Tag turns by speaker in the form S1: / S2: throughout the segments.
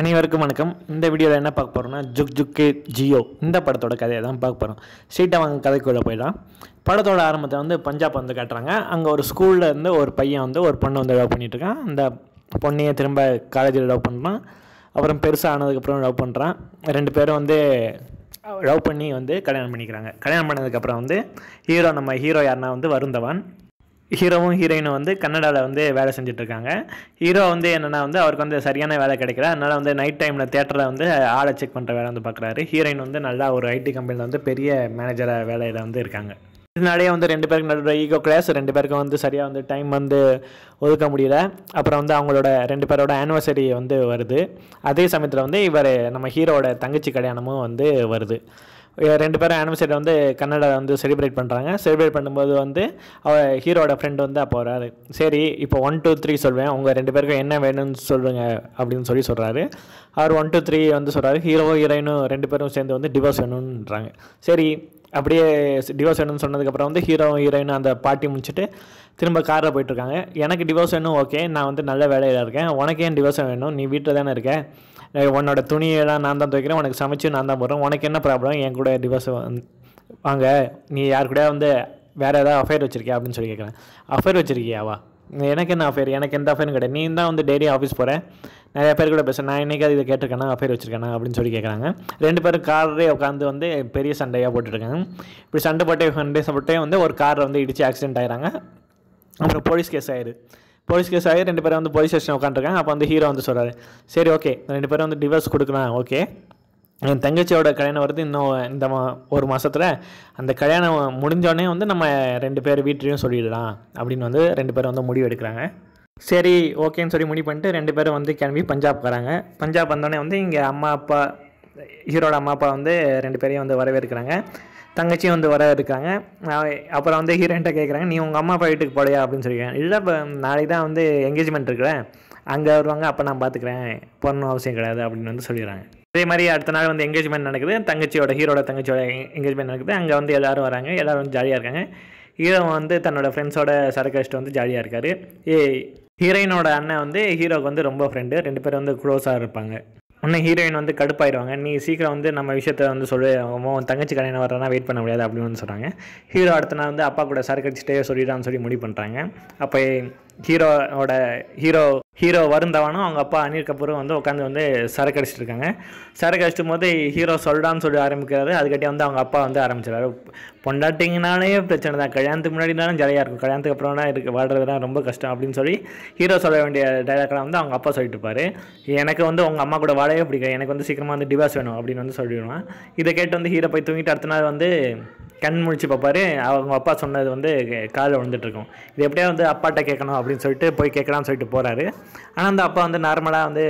S1: அனைவருக்கும் வணக்கம் இந்த வீடியோவில் என்ன பார்க்க போகிறோம்னா ஜுக் ஜுக்கே ஜியோ இந்த படத்தோட கதையை தான் பார்க்க போகிறோம் ஸ்ட்ரீட்டை வாங்க கதைக்குள்ளே போயிடலாம் படத்தோட ஆரம்பத்தை வந்து பஞ்சாப் வந்து காட்டுறாங்க அங்கே ஒரு ஸ்கூலில் இருந்து ஒரு பையன் வந்து ஒரு பொண்ணை வந்து லவ் பண்ணிகிட்ருக்கான் அந்த பொண்ணையே திரும்ப காலேஜில் லவ் பண்ணுறான் அப்புறம் பெருசாக ஆனதுக்கப்புறம் லவ் பண்ணுறான் ரெண்டு பேரும் வந்து லவ் பண்ணி வந்து கல்யாணம் பண்ணிக்கிறாங்க கல்யாணம் பண்ணதுக்கப்புறம் வந்து ஹீரோ நம்ம ஹீரோ யாருன்னா வந்து வருந்தவன் ஹீரோவும் ஹீரோயினும் வந்து கன்னடாவில் வந்து வேலை செஞ்சிட்ருக்காங்க ஹீரோ வந்து என்னென்னா வந்து அவருக்கு வந்து சரியான வேலை கிடைக்கல அதனால் வந்து நைட் டைமில் தேட்டரில் வந்து ஆளை செக் பண்ணுற வேலை வந்து பார்க்குறாரு ஹீரோயின் வந்து நல்லா ஒரு ஐடி கம்பெனியில் வந்து பெரிய மேனேஜராக வேலையில் வந்து இருக்காங்க இதனாலேயே வந்து ரெண்டு பேருக்கு நடுவில் ஈகோ கிளாஸ் ரெண்டு பேருக்கும் வந்து சரியாக வந்து டைம் வந்து ஒதுக்க முடியல அப்புறம் வந்து அவங்களோட ரெண்டு பேரோட ஆனிவர்சரி வந்து வருது அதே சமயத்தில் வந்து இவர் நம்ம ஹீரோட தங்கச்சி கல்யாணமும் வந்து வருது ரெண்டு பேரும் ஆனிவர்சரி வந்து கன்னடாவில் வந்து செலிப்ரேட் பண்ணுறாங்க செலிப்ரேட் பண்ணும்போது வந்து அவர் ஹீரோட ஃப்ரெண்டு வந்து அப்போ வராரு சரி இப்போ ஒன் டூ த்ரீ சொல்வேன் உங்கள் ரெண்டு பேருக்கும் என்ன வேணும்னு சொல்லுங்க அப்படின்னு சொல்லி சொல்கிறாரு அவர் ஒன் டூ த்ரீ வந்து சொல்கிறாரு ஹீரோ ஹீரோயினும் ரெண்டு பேரும் சேர்ந்து வந்து டிவோர்ஸ் வேணும்ன்றாங்க சரி அப்படியே டிவோர்ஸ் வேணும்னு சொன்னதுக்கப்புறம் வந்து ஹீரோ ஹீரோயினும் அந்த பாட்டி முடிச்சுட்டு திரும்ப காரில் போயிட்டுருக்காங்க எனக்கு டிவோர்ஸ் வேணும் ஓகே நான் வந்து நல்ல வேலையில் இருக்கேன் உனக்கு ஏன் டிவோர்ஸ் வேணும் நீ வீட்டில் தானே இருக்கேன் உன்னோட துணியெல்லாம் நான் தான் துவைக்கிறேன் உனக்கு சமைச்சு நான் தான் போடுறேன் உனக்கு என்ன ப்ராப்ளம் என் கூட டிவோர்ஸ் வாங்க நீ யார் கூட வந்து வேறு ஏதாவது அஃபேர் வச்சுருக்கியா அப்படின்னு சொல்லி கேட்குறேன் அஃபேர் வச்சுருக்கியாவா எனக்கு என்ன அஃபேர் எனக்கு எந்த அஃபேரும் கிடையாது நீ தான் வந்து டெய்லி ஆஃபீஸ் போகிறேன் நிறைய பேர் கூட பேசுகிறேன் நான் இன்றைக்கி இதை கேட்டிருக்கேனா அஃபேர் வச்சுருக்கேனா அப்படின்னு சொல்லி கேட்குறாங்க ரெண்டு பேரும் காரே உட்காந்து வந்து பெரிய சண்டையாக போட்டுருக்காங்க இப்படி சண்டை போட்டே சண்டை போட்டே வந்து ஒரு காரை வந்து இடித்து ஆக்சிடென்ட் ஆகிறாங்க அப்புறம் போலீஸ் கேஸ் ஆயிடுது போலீஸ் கேஸ் ஆகி ரெண்டு பேரும் வந்து போலீஸ் ஸ்டேஷன் உட்காந்துருக்காங்க அப்போ வந்து ஹீரோ வந்து சொல்கிறாரு சரி ஓகே ரெண்டு பேரும் வந்து டிவோர்ஸ் கொடுக்கலாம் ஓகே என் தங்கச்சியோட கல்யாணம் வருது இன்னும் இந்த மா ஒரு மாதத்தில் அந்த கல்யாணம் முடிஞ்சோடனே வந்து நம்ம ரெண்டு பேர் வீட்லேயும் சொல்லிடலாம் அப்படின்னு வந்து ரெண்டு பேரும் வந்து முடிவு எடுக்கிறாங்க சரி ஓகேன்னு சொல்லி முடிவு பண்ணிட்டு ரெண்டு பேரும் வந்து கிளம்பி பஞ்சாப் வராங்க பஞ்சாப் வந்தோடனே வந்து இங்கே அம்மா அப்பா ஹீரோட அம்மா அப்பா வந்து ரெண்டு பேரையும் வந்து வரவேற்கிறாங்க தங்கச்சியும் வந்து வர இருக்காங்க அப்புறம் வந்து ஹீரோயின்ட்ட கேட்குறாங்க நீ உங்கள் அம்மா அப்பா வீட்டுக்கு போடையா அப்படின்னு சொல்லிக்கிறேன் இல்லை இப்போ நாளைக்கு தான் வந்து எங்கேஜ்மெண்ட் இருக்கிறேன் அங்கே வருவாங்க அப்போ நான் பார்த்துக்கிறேன் போகணும் அவசியம் கிடையாது அப்படின்னு வந்து சொல்லிடுறாங்க அதே மாதிரி அடுத்த நாள் வந்து எங்கேஜ்மெண்ட் நடக்குது தங்கச்சியோட ஹீரோட தங்கச்சியோட எங்கேஜ்மெண்ட் நடக்குது அங்கே வந்து எல்லோரும் வராங்க எல்லோரும் வந்து ஜாலியாக இருக்காங்க ஹீரோ வந்து தன்னோட ஃப்ரெண்ட்ஸோட சரக்கடிச்சிட்டு வந்து ஜாலியாக இருக்கார் ஏ ஹீரோயினோட அண்ணன் வந்து ஹீரோக்கு வந்து ரொம்ப ஃப்ரெண்டு ரெண்டு பேரும் வந்து க்ளோஸாக இருப்பாங்க உன்னை ஹீரோயின் வந்து கடுப்பாயிடுவாங்க நீ சீக்கிரம் வந்து நம்ம விஷயத்த வந்து சொல்லு உன் தங்கச்சி கல்யாணம் வரனா வெயிட் பண்ண முடியாது அப்படின்னு சொல்கிறாங்க ஹீரோ அடுத்த நாள் வந்து அப்பா கூட சரக்கடிச்சிட்டே சொல்லிடுறான்னு சொல்லி முடிவு பண்ணுறாங்க அப்போ ஹீரோவோட ஹீரோ ஹீரோ வருந்தவனும் அவங்க அப்பா அனில் கபூரும் வந்து உட்காந்து வந்து சரக்கு அடிச்சிட்டு இருக்காங்க சரக்கு அடிச்சிட்டு போது ஹீரோ சொல்கிறான்னு சொல்லி ஆரம்பிக்கிறாரு அதுக்கிட்டே வந்து அவங்க அப்பா வந்து ஆரம்பிச்சிடாரு பொண்டாட்டிங்கனாலே பிரச்சனை தான் கல்யாணத்துக்கு முன்னாடினாலும் ஜாலியாக இருக்கும் கல்யாணத்துக்கு அப்புறம் தான் இருக்குது வாழ்றதுலாம் ரொம்ப கஷ்டம் அப்படின்னு சொல்லி ஹீரோ சொல்ல வேண்டிய டைலாக்லாம் வந்து அவங்க அப்பா சொல்லிட்டு இருப்பார் எனக்கு வந்து உங்கள் அம்மா கூட வாழவே பிடிக்காது எனக்கு வந்து சீக்கிரமாக வந்து டிவாஸ் வேணும் அப்படின்னு வந்து சொல்லிடுவான் இதை கேட்டு வந்து ஹீரோ போய் தூங்கிட்டு அடுத்த நாள் வந்து கண் முழிச்சு பார்ப்பாரு அவங்க அப்பா சொன்னது வந்து காலில் விழுந்துட்டுருக்கும் இது எப்படியா வந்து அப்பாட்ட கேட்கணும் அப்படின்னு சொல்லிட்டு போய் கேட்கலான்னு சொல்லிட்டு போகிறாரு ஆனால் அந்த அப்பா வந்து நார்மலாக வந்து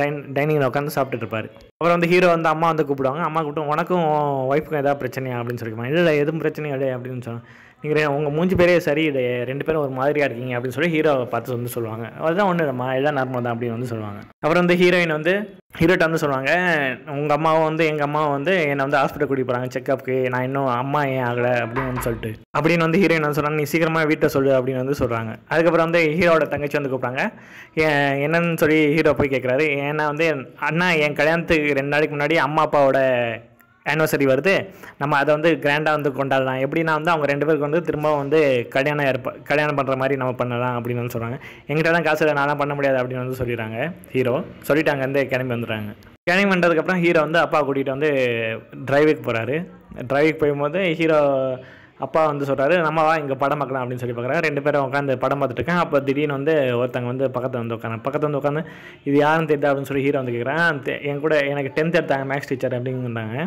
S1: டைன் டைனிங்கில் உட்காந்து சாப்பிட்டுட்டு இருப்பாரு அப்புறம் வந்து ஹீரோ வந்து அம்மா வந்து கூப்பிடுவாங்க அம்மா கூப்பிட்டு உனக்கும் ஒய்ஃபுக்கும் ஏதாவது பிரச்சனையா அப்படின்னு சொல்லிக்கலாம் இல்லை எதுவும் பிரச்சனையும் இல்லை அப்படின்னு சொன்னாங்க நீங்கள் உங்கள் மூஞ்சி பேரே சரி ரெண்டு பேரும் ஒரு மாதிரியாக இருக்கீங்க அப்படின்னு சொல்லி ஹீரோவை பார்த்து வந்து சொல்லுவாங்க அதுதான் ஒன்று நம்ம இதான் நார்மல் தான் அப்படின்னு வந்து சொல்லுவாங்க அப்புறம் வந்து ஹீரோயின் வந்து ஹீரோட்ட வந்து சொல்லுவாங்க உங்கள் அம்மாவும் வந்து எங்கள் அம்மாவும் வந்து என்னை வந்து ஹாஸ்பிட்டல் கூட்டி போகிறாங்க செக்அப்க்கு நான் இன்னும் அம்மா ஏன் ஆகலை அப்படின்னு சொல்லிட்டு அப்படின்னு வந்து ஹீரோயின் வந்து சொல்கிறாங்க நீ சீக்கிரமாக வீட்டை சொல்லு அப்படின்னு வந்து சொல்கிறாங்க அதுக்கப்புறம் வந்து ஹீரோட தங்கச்சி வந்து கூப்பிட்டாங்க என்னன்னு சொல்லி ஹீரோ போய் கேட்குறாரு ஏன்னா வந்து அண்ணா என் கல்யாணத்துக்கு ரெண்டு நாளைக்கு முன்னாடி அம்மா அப்பாவோட ஆனிவர்சரி வருது நம்ம அதை வந்து கிராண்டாக வந்து கொண்டாடலாம் எப்படின்னா வந்து அவங்க ரெண்டு பேருக்கு வந்து திரும்ப வந்து கல்யாணம் ஏற்ப கல்யாணம் பண்ணுற மாதிரி நம்ம பண்ணலாம் அப்படின்னு வந்து சொல்கிறாங்க எங்கிட்ட தான் காசு இல்லை நான்லாம் பண்ண முடியாது அப்படின்னு வந்து சொல்லிடுறாங்க ஹீரோ சொல்லிவிட்டு வந்து கிளம்பி வந்துடுறாங்க கிளம்பி வந்ததுக்கப்புறம் ஹீரோ வந்து அப்பா கூட்டிகிட்டு வந்து டிரைவுக்கு போகிறாரு டிரைவுக்கு போகும்போது ஹீரோ அப்பா வந்து சொல்கிறாரு நம்ம வா இங்கே படம் பார்க்கலாம் அப்படின்னு சொல்லி பார்க்குறாரு ரெண்டு பேரும் உட்காந்து படம் பார்த்துட்டு இருக்கேன் அப்போ திடீர்னு வந்து ஒருத்தங்க வந்து பக்கத்தில் வந்து உட்காந்து பக்கத்தில் வந்து உட்காந்து இது யாருன்னு தெரியுது அப்படின்னு சொல்லி ஹீரோ வந்து கேட்குறேன் என் கூட எனக்கு டென்த் எடுத்தாங்க மேக்ஸ் டீச்சர் அப்படிங்கிறாங்க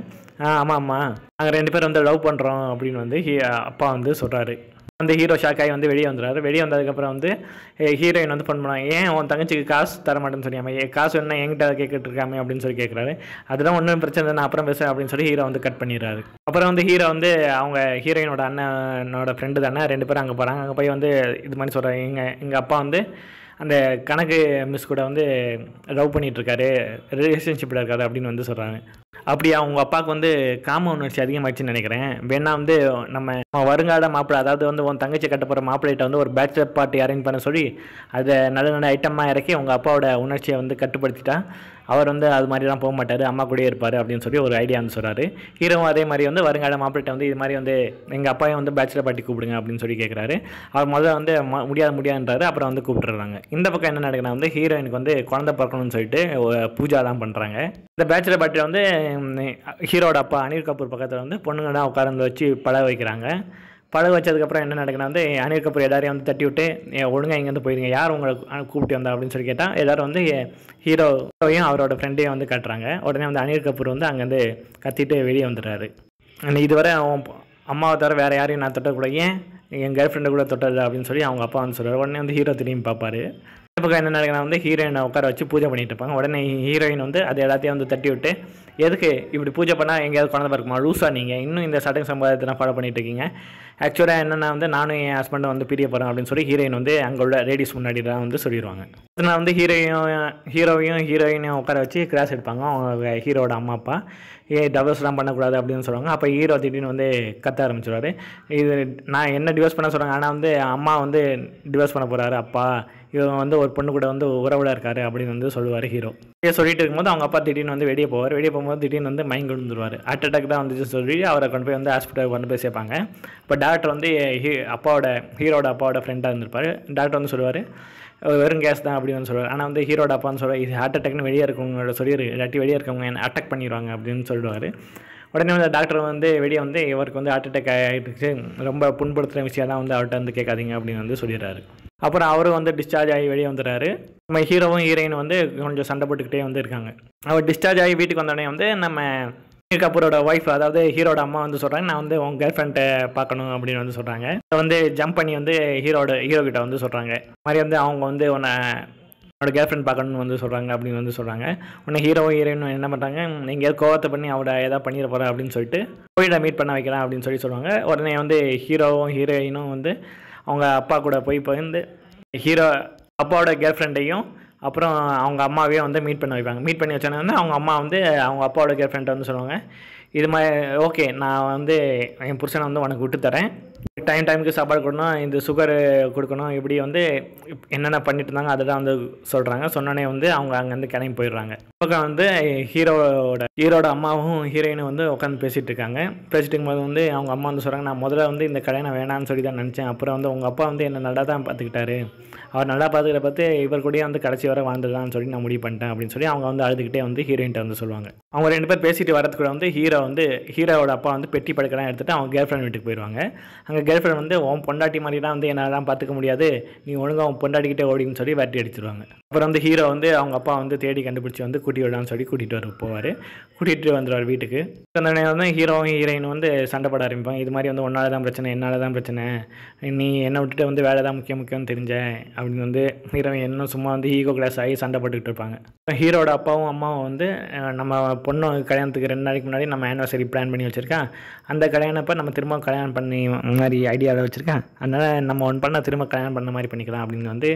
S1: ஆ ஆமாம் ஆமாம் நாங்கள் ரெண்டு பேரும் வந்து லவ் பண்ணுறோம் அப்படின்னு வந்து ஹீ அப்பா வந்து சொல்கிறாரு வந்து ஹீரோ ஷாக் ஆகி வந்து வெளியே வந்துடுறாரு வெளியே வந்ததுக்கப்புறம் வந்து ஹீரோயின் வந்து ஃபோன் பண்ணுவாங்க ஏன் உன் தங்கச்சிக்கு காசு தர மாட்டேன்னு சொல்லாமல் ஏ காசு என்ன என்கிட்ட கேட்டுட்டு அப்படின்னு சொல்லி கேட்குறாரு அதுதான் ஒன்றும் பிரச்சனை நான் அப்புறம் பேசுகிறேன் அப்படின்னு சொல்லி ஹீரோ வந்து கட் பண்ணிடுறாரு அப்புறம் வந்து ஹீரோ வந்து அவங்க ஹீரோயினோட அண்ணனோட ஃப்ரெண்டு தானே ரெண்டு பேரும் அங்கே போகிறாங்க அங்கே போய் வந்து இது மாதிரி சொல்கிறாங்க எங்கள் எங்கள் அப்பா வந்து அந்த கணக்கு மிஸ் கூட வந்து லவ் பண்ணிகிட்ருக்காரு ரிலேஷன்ஷிப்பில் இருக்காரு அப்படின்னு வந்து சொல்கிறாங்க அப்படி அவங்க அப்பாவுக்கு வந்து காம உணர்ச்சி அதிகமாகிடுச்சுன்னு நினைக்கிறேன் வேணா வந்து நம்ம வருங்கால மாப்பிள்ளை அதாவது வந்து உன் தங்கச்சி கட்ட போகிற மாப்பிள்ளைகிட்ட வந்து ஒரு பேச்சுலர் பார்ட்டி அரேஞ்ச் பண்ண சொல்லி அதை நல்ல நல்ல ஐட்டமாக இறக்கி உங்கள் அப்பாவோட உணர்ச்சியை வந்து கட்டுப்படுத்திட்டா அவர் வந்து அது மாதிரிலாம் போக மாட்டார் அம்மா கூட இருப்பார் அப்படின்னு சொல்லி ஒரு ஐடியா வந்து சொல்கிறாரு ஹீரோவும் அதே மாதிரி வந்து வருங்கால மாப்பிள்ளை வந்து இது மாதிரி வந்து எங்கள் அப்பாவையும் வந்து பேச்சுலர் பார்ட்டி கூப்பிடுங்க அப்படின்னு சொல்லி கேட்குறாரு அவர் முதல்ல வந்து முடியாது முடியாதுன்றாரு அப்புறம் வந்து கூப்பிட்டுறாங்க இந்த பக்கம் என்ன நடக்குதுன்னா வந்து ஹீரோயினுக்கு வந்து குழந்தை பிறக்கணும்னு சொல்லிட்டு தான் பண்ணுறாங்க இந்த பேச்சுலர் பார்ட்டியில் வந்து ஹீரோட அப்பா அனில் கபூர் பக்கத்தில் வந்து பொண்ணுங்கள்லாம் உட்காந்து வச்சு பழ வைக்கிறாங்க பழக வச்சதுக்கப்புறம் என்ன நடக்குன்னா வந்து அனில் கபூர் எல்லாரையும் வந்து தட்டி விட்டு ஒழுங்காக இங்கேருந்து போயிருங்க யார் உங்களை கூப்பிட்டு வந்தா அப்படின்னு சொல்லி கேட்டால் எல்லோரும் வந்து ஹீரோயும் அவரோட ஃப்ரெண்டையும் வந்து கட்டுறாங்க உடனே வந்து அனில் கபூர் வந்து அங்கேருந்து கத்திட்டு வெளியே வந்துடுறாரு இதுவரை அவன் அம்மாவை தவிர வேறு யாரையும் நான் தொட்டக்கூடிய ஏன் என் கேர்ள் ஃப்ரெண்டு கூட தொட்டது அப்படின்னு சொல்லி அவங்க அப்பா வந்து சொல்கிறார் உடனே வந்து ஹீரோ திரும்பி பார்ப்பாரு பக்கம் என்ன நடக்குதுன்னா வந்து ஹீரோயினை உட்கார வச்சு பூஜை பண்ணிட்டு இருப்பாங்க உடனே ஹீரோயின் வந்து அது எல்லாத்தையும் வந்து தட்டி விட்டு எதுக்கு இப்படி பூஜை பண்ணால் எங்கேயாவது குழந்தை பார்க்குமா லூஸாக நீங்கள் இன்னும் இந்த சட்டம் சம்பாதத்தை ஃபாலோ பண்ணிட்டு இருக்கீங்க ஆக்சுவலாக என்னென்னா வந்து நானும் என் ஹஸ்பண்டை வந்து பிரிய போகிறேன் அப்படின்னு சொல்லி ஹீரோயின் வந்து அங்கே உள்ள லேடிஸ் முன்னாடி தான் வந்து சொல்லிடுவாங்க நான் வந்து ஹீரோயும் ஹீரோவையும் ஹீரோயினையும் உட்கார வச்சு கிராஸ் எடுப்பாங்க அவங்க ஹீரோட அம்மா அப்பா ஏ டவர்ஸ்லாம் பண்ணக்கூடாது அப்படின்னு சொல்லுவாங்க அப்போ ஹீரோ திடீர்னு வந்து கத்த ஆரம்பிச்சிடுவாரு இது நான் என்ன டிவோர்ஸ் பண்ண சொல்கிறாங்க ஆனால் வந்து அம்மா வந்து டிவோர்ஸ் பண்ண போகிறாரு அப்பா இவன் வந்து ஒரு பொண்ணு கூட வந்து உறவுல இருக்கார் அப்படின்னு வந்து சொல்லுவார் ஹீரோ வெளியே சொல்லிட்டு இருக்கும்போது அவங்க அப்பா திடீர்னு வந்து வெளியே போவார் வெளியே போகும்போது திடீர்னு வந்து மயங்கி விழுந்துருவார் ஹார்ட் அட்டாக் தான் வந்துச்சு சொல்லி அவரை கொண்டு போய் வந்து ஹாஸ்பிட்டலுக்கு கொண்டு போய் சேர்ப்பாங்க இப்போ டாக்டர் வந்து அப்பாவோட ஹீரோட அப்பாவோட ஃப்ரெண்டாக இருந்திருப்பார் டாக்டர் வந்து சொல்லுவார் வெறும் கேஸ் தான் அப்படின்னு சொல்லுவார் ஆனால் வந்து ஹீரோட அப்பான்னு சொல்லுவார் இது ஹார்ட் அட்டாக்னு வெளியே இருக்கவங்களோட சொல்லிடு இல்லாட்டி வெளியே இருக்கவங்க என்ன அட்டாக் பண்ணிடுவாங்க அப்படின்னு சொல்லுவார் உடனே வந்து டாக்டர் வந்து வெளியே வந்து இவருக்கு வந்து ஹார்ட் அட்டாக் ஆகிடுச்சு ரொம்ப புண்படுத்துகிற விஷயம் தான் வந்து அவர்கிட்ட வந்து கேட்காதீங்க அப்படின்னு வந்து சொல்லிடுறாரு அப்புறம் அவரும் வந்து டிஸ்சார்ஜ் ஆகி வெளியே வந்துடுறாரு நம்ம ஹீரோவும் ஹீரோயின் வந்து கொஞ்சம் சண்டை போட்டுக்கிட்டே வந்து இருக்காங்க அவர் டிஸ்சார்ஜ் ஆகி வீட்டுக்கு வந்தோடனே வந்து நம்ம அனில் கபூரோட ஒய்ஃப் அதாவது ஹீரோட அம்மா வந்து சொல்கிறாங்க நான் வந்து உங்கள் கேர்ள் ஃப்ரெண்ட்டை பார்க்கணும் அப்படின்னு வந்து சொல்கிறாங்க இதை வந்து ஜம்ப் பண்ணி வந்து ஹீரோட ஹீரோ கிட்ட வந்து சொல்கிறாங்க மாதிரி வந்து அவங்க வந்து உன்னை அவனோட கேர்ள் ஃப்ரெண்ட் பார்க்கணும்னு வந்து சொல்கிறாங்க அப்படின்னு வந்து சொல்கிறாங்க உன்னை ஹீரோ ஹீரோயின் என்ன பண்ணுறாங்க எங்கேயாவது கோவத்தை பண்ணி அவட ஏதாவது பண்ணிட போகிறா அப்படின்னு சொல்லிட்டு கோயிலை மீட் பண்ண வைக்கிறேன் அப்படின்னு சொல்லி சொல்லுவாங்க உடனே வந்து ஹீரோவும் ஹீரோயினும் வந்து அவங்க அப்பா கூட போய் பகிர்ந்து ஹீரோ அப்பாவோட கேர்ள் ஃப்ரெண்டையும் அப்புறம் அவங்க அம்மாவையும் வந்து மீட் பண்ண வைப்பாங்க மீட் பண்ணி வச்சோன்னே வந்து அவங்க அம்மா வந்து அவங்க அப்பாவோட கேர்ள் ஃப்ரெண்டை வந்து சொல்லுவாங்க இது மாதிரி ஓகே நான் வந்து என் புருஷனை வந்து உனக்கு விட்டுத்தரேன் டைம் டைமுக்கு சாப்பாடு கொடுக்கணும் இந்த சுகரு கொடுக்கணும் இப்படி வந்து என்னென்ன பண்ணிட்டு இருந்தாங்க அதை தான் வந்து சொல்கிறாங்க சொன்னோன்னே வந்து அவங்க அங்கேருந்து கிளம்பி போயிடுறாங்க பக்கம் வந்து ஹீரோட ஹீரோட அம்மாவும் ஹீரோயினும் வந்து உட்காந்து பேசிகிட்டு இருக்காங்க பேசிட்டு இருக்கும்போது வந்து அவங்க அம்மா வந்து சொல்கிறாங்க நான் முதல்ல வந்து இந்த கல்யாணம் வேணான்னு சொல்லி தான் நினச்சேன் அப்புறம் வந்து உங்கள் அப்பா வந்து என்னை நல்லா தான் பார்த்துக்கிட்டாரு அவர் நல்லா பார்த்துக்கிற பார்த்து இவர் கூடயே வந்து கடைசி வர வாழ்ந்துடலாம்னு சொல்லி நான் முடிவு பண்ணிட்டேன் அப்படின்னு சொல்லி அவங்க வந்து அழுதுகிட்டே வந்து ஹீரோயின்ட்ட வந்து சொல்லுவாங்க அவங்க ரெண்டு பேர் பேசிட்டு வரதுக்குள்ள வந்து ஹீரோ வந்து ஹீரோவோட அப்பா வந்து பெட்டி படுக்கலாம் எடுத்துகிட்டு அவங்க கேர்ள் ஃப்ரெண்ட் வீட்டுக்கு போயிடுவாங்க அங்கே கேர்ள் ஃப்ரெண்ட் வந்து உன் பொண்டாட்டி தான் வந்து என்னெல்லாம் பார்த்துக்க முடியாது நீ ஒழுங்காக உன் பொண்டாட்டிக்கிட்டே ஓடின்னு சொல்லி வெட்டி அடிச்சிருவாங்க அப்புறம் வந்து ஹீரோ வந்து அவங்க அப்பா வந்து தேடி கண்டுபிடிச்சி வந்து கூட்டி விடலான்னு சொல்லி கூட்டிகிட்டு வர போவார் கூட்டிகிட்டு வந்துடுவார் வீட்டுக்கு வந்தோடனே வந்து ஹீரோவும் ஹீரோயின் வந்து சண்டை போட ஆரம்பிப்பாங்க இது மாதிரி வந்து ஒன்றால் தான் பிரச்சனை என்னால் தான் பிரச்சனை நீ என்னை விட்டுட்டு வந்து வேலை தான் முக்கியம் முக்கியம்னு தெரிஞ்ச அப்படின்னு வந்து ஹீரோயின் இன்னும் சும்மா வந்து ஈகோ கிளாஸ் ஆகி சண்டை போட்டுக்கிட்டு இருப்பாங்க ஹீரோட அப்பாவும் அம்மாவும் வந்து நம்ம பொண்ணு கல்யாணத்துக்கு ரெண்டு நாளைக்கு முன்னாடி நம்ம ஆனிவர்சரி பிளான் பண்ணி வச்சுருக்கேன் அந்த கல்யாணப்போ நம்ம திரும்ப கல்யாணம் பண்ணி மாதிரி ஐடியாவில் வச்சுருக்கேன் அதனால் நம்ம ஒன் பண்ணால் திரும்ப கல்யாணம் பண்ண மாதிரி பண்ணிக்கலாம் அப்படின்னு வந்து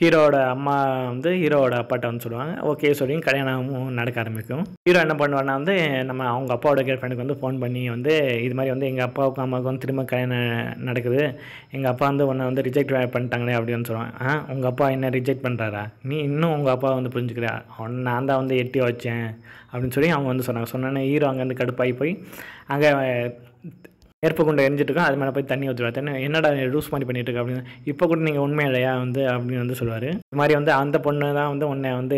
S1: ஹீரோவோட அம்மா வந்து ஹீரோட அப்பாட்ட வந்து சொல்லுவாங்க ஓகே சொல்லி கல்யாணமும் நடக்க ஆரம்பிக்கும் ஹீரோ என்ன பண்ணுவார்னா வந்து நம்ம அவங்க அப்பாவோட கேர்ள் ஃப்ரெண்டுக்கு வந்து ஃபோன் பண்ணி வந்து இது மாதிரி வந்து எங்கள் அப்பாவுக்கும் அம்மாவுக்கும் வந்து திரும்ப கல்யாணம் நடக்குது எங்கள் அப்பா வந்து ஒன்றை வந்து ரிஜெக்ட் பண்ணிட்டாங்களே அப்படின்னு சொல்லுவாங்க ஆ உங்கள் அப்பா என்ன ரிஜெக்ட் பண்ணுறாரா நீ இன்னும் உங்கள் அப்பா வந்து புரிஞ்சுக்கிறா அவன் நான் தான் வந்து எட்டி வச்சேன் அப்படின்னு சொல்லி அவங்க வந்து சொன்னாங்க சொன்னோன்னே ஹீரோ அங்கேருந்து கடுப்பாகி போய் அங்கே ஏற்ப கொண்டு எரிஞ்சிட்ருக்கோம் அது மேலே போய் தண்ணி ஊற்றுவார் தண்ணி என்னடா லூஸ் மாதிரி பண்ணிட்டு இருக்கு அப்படின்னு இப்போ கூட நீங்கள் உண்மை இல்லையா வந்து அப்படின்னு வந்து சொல்லுவார் இது மாதிரி வந்து அந்த பொண்ணு தான் வந்து உன்னை வந்து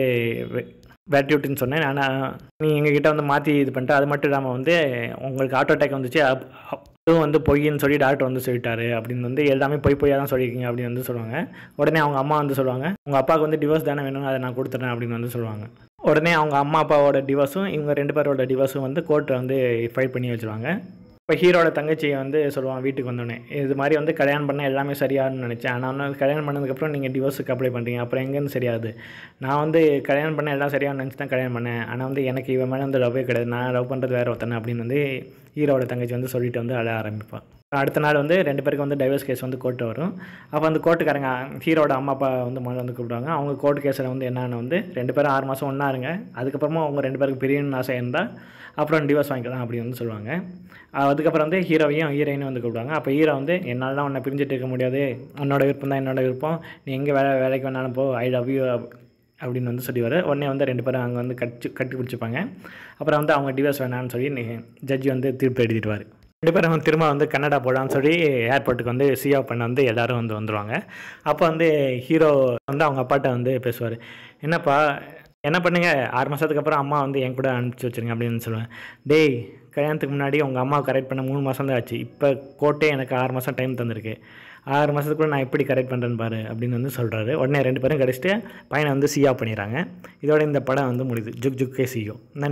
S1: வேட்டியூட்டுன்னு சொன்னேன் ஆனால் நீ எங்ககிட்ட வந்து மாற்றி இது பண்ணிட்டு அது மட்டும் இல்லாமல் வந்து உங்களுக்கு ஹார்ட் அட்டாக் வந்துச்சு அதுவும் வந்து பொய்ன்னு சொல்லி டாக்டர் வந்து சொல்லிட்டாரு அப்படின்னு வந்து எல்லாமே பொய் பொய்யாக தான் சொல்லியிருக்கீங்க அப்படின்னு வந்து சொல்லுவாங்க உடனே அவங்க அம்மா வந்து சொல்லுவாங்க உங்கள் அப்பாவுக்கு வந்து டிவோர்ஸ் தானே வேணும் அதை நான் கொடுத்துட்றேன் அப்படின்னு வந்து சொல்லுவாங்க உடனே அவங்க அம்மா அப்பாவோட டிவோர்ஸும் இவங்க ரெண்டு பேரோட டிவோர்ஸும் வந்து கோர்ட்டை வந்து ஃபைல் பண்ணி வச்சுருவாங்க இப்போ ஹீரோட தங்கச்சியை வந்து சொல்லுவான் வீட்டுக்கு வந்தோடனே இது மாதிரி வந்து கல்யாணம் பண்ண எல்லாமே சரியாகும்னு நினச்சேன் ஆனால் வந்து கல்யாணம் பண்ணதுக்கப்புறம் நீங்கள் டிவோர்ஸுக்கு அப்ளை பண்ணுறீங்க அப்புறம் எங்கேருந்து சரியாது நான் வந்து கல்யாணம் பண்ண எல்லாம் சரியாக நினச்சி தான் கல்யாணம் பண்ணேன் ஆனால் வந்து எனக்கு இவன் மேலே வந்து லவ்வே கிடையாது நான் லவ் பண்ணுறது வேறு ஒருத்தனை அப்படின்னு வந்து ஹீரோட தங்கச்சி வந்து சொல்லிட்டு வந்து அழ ஆரம்பிப்பான் அடுத்த நாள் வந்து ரெண்டு பேருக்கு வந்து டைவர்ஸ் கேஸ் வந்து கோர்ட்டு வரும் அப்போ அந்த கோர்ட்டுக்காரங்க ஹீரோட அம்மா அப்பா வந்து முதல்ல வந்து கூப்பிடுவாங்க அவங்க கோர்ட் கேஸில் வந்து என்னென்னு வந்து ரெண்டு பேரும் ஆறு மாதம் ஒன்றா இருங்க அதுக்கப்புறமா அவங்க ரெண்டு பேருக்கு பிரியணும்னு ஆசை இருந்தால் அப்புறம் டிவோர்ஸ் வாங்கிக்கலாம் அப்படின்னு வந்து சொல்லுவாங்க அதுக்கப்புறம் வந்து ஹீரோவையும் ஹீரோயினும் வந்து கூப்பிடுவாங்க அப்போ ஹீரோ வந்து தான் உன்னை பிரிஞ்சுட்டு இருக்க முடியாது உன்னோட விருப்பம் தான் என்னோட விருப்பம் நீ எங்கே வேலை வேலைக்கு வேணாலும் போ ஐ லவ் யூ அப்படின்னு வந்து வர உடனே வந்து ரெண்டு பேரும் அங்கே வந்து கட்டி கட்டி பிடிச்சிப்பாங்க அப்புறம் வந்து அவங்க டிவோர்ஸ் வேணான்னு சொல்லி நீ ஜட்ஜி வந்து தீர்ப்பு எழுதிடுவார் ரெண்டு பேரும் திரும்ப வந்து கன்னடா போடான்னு சொல்லி ஏர்போர்ட்டுக்கு வந்து சிஓ e பண்ண வந்து எல்லோரும் வந்து வந்துடுவாங்க அப்போ வந்து ஹீரோ வந்து அவங்க அப்பாட்ட வந்து பேசுவார் என்னப்பா என்ன பண்ணுங்கள் ஆறு மாதத்துக்கு அப்புறம் அம்மா வந்து என் கூட அனுப்பிச்சி வச்சுருங்க அப்படின்னு சொல்லுவேன் டேய் கல்யாணத்துக்கு முன்னாடி உங்கள் அம்மா கரெக்ட் பண்ண மூணு மாதம் தான் ஆச்சு இப்போ கோட்டே எனக்கு ஆறு மாதம் டைம் தந்திருக்கு ஆறு மாதத்துக்குள்ளே நான் எப்படி கரெக்ட் பண்ணுறேன்னு பாரு அப்படின்னு வந்து சொல்கிறாரு உடனே ரெண்டு பேரும் கிடச்சிட்டு பையனை வந்து சியா பண்ணிடுறாங்க இதோட இந்த படம் வந்து முடியுது ஜுக் ஜுக்கே சியோ நன்றி